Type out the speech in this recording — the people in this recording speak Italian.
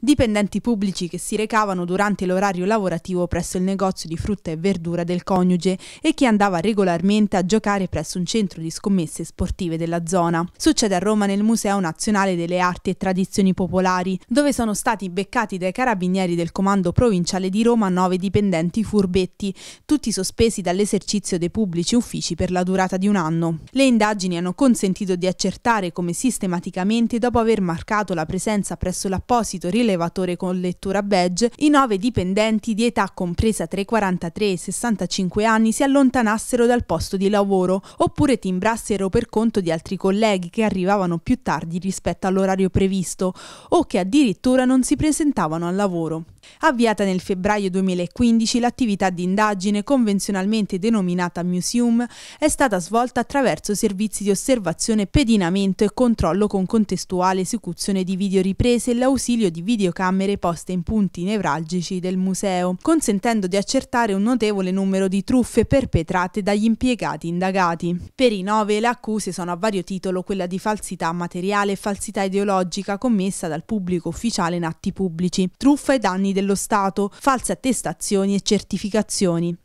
dipendenti pubblici che si recavano durante l'orario lavorativo presso il negozio di frutta e verdura del coniuge e che andava regolarmente a giocare presso un centro di scommesse sportive della zona. Succede a Roma nel Museo Nazionale delle Arti e Tradizioni Popolari, dove sono stati beccati dai carabinieri del Comando Provinciale di Roma nove dipendenti furbetti, tutti sospesi dall'esercizio dei pubblici uffici per la durata di un anno. Le indagini hanno consentito di accertare come sistematicamente, dopo aver marcato la presenza presso l'apposito rilascio elevatore con lettura badge, i nove dipendenti di età compresa tra i 43 e i 65 anni si allontanassero dal posto di lavoro oppure timbrassero per conto di altri colleghi che arrivavano più tardi rispetto all'orario previsto o che addirittura non si presentavano al lavoro. Avviata nel febbraio 2015, l'attività di indagine, convenzionalmente denominata Museum, è stata svolta attraverso servizi di osservazione, pedinamento e controllo con contestuale esecuzione di videoriprese e l'ausilio di video videocamere poste in punti nevralgici del museo, consentendo di accertare un notevole numero di truffe perpetrate dagli impiegati indagati. Per i nove le accuse sono a vario titolo quella di falsità materiale e falsità ideologica commessa dal pubblico ufficiale in atti pubblici, truffa ai danni dello Stato, false attestazioni e certificazioni,